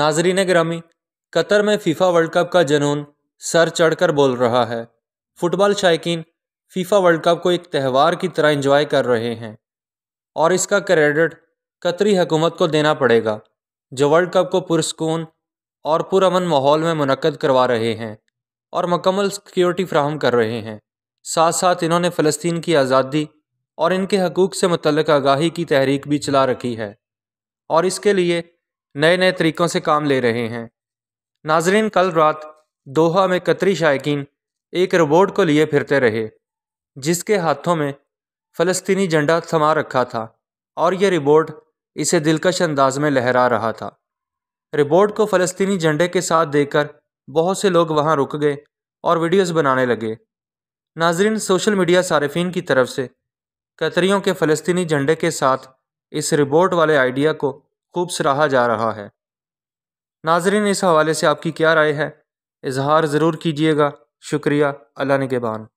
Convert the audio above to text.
नाजरीन ग्रामी कतर में फ़ीफ़ा वर्ल्ड कप का जनून सर चढ़कर बोल रहा है फुटबॉल शायकीन फ़ीफ़ा वर्ल्ड कप को एक त्यौहार की तरह एंजॉय कर रहे हैं और इसका क्रेडिट कतरी हुकूमत को देना पड़ेगा जो वर्ल्ड कप को पुरस्कून और पुरमन माहौल में मनक़द करवा रहे हैं और मकमल सिक्योरिटी फ्राहम कर रहे हैं साथ साथ इन्होंने फ़लस्तीन की आज़ादी और इनके हकूक़ से मतलब आगाही की तहरीक भी चला रखी है और इसके लिए नए नए तरीक़ों से काम ले रहे हैं नाजरीन कल रात दोहा में कतरी शायकीन एक रोबोट को लिए फिरते रहे जिसके हाथों में फ़लस्तनी झंडा थमा रखा था और यह रिबोट इसे दिलकश अंदाज में लहरा रहा था रिबोट को फ़लस्तीनी झंडे के साथ देखकर बहुत से लोग वहाँ रुक गए और वीडियोस बनाने लगे नाजरीन सोशल मीडिया सार्फिन की तरफ से कतरियों के फ़लस्तनी झंडे के साथ इस रिबोट वाले आइडिया को खूब सराहा जा रहा है नाजरीन इस हवाले से आपकी क्या राय है इजहार ज़रूर कीजिएगा शुक्रिया अल्लाह ने के बान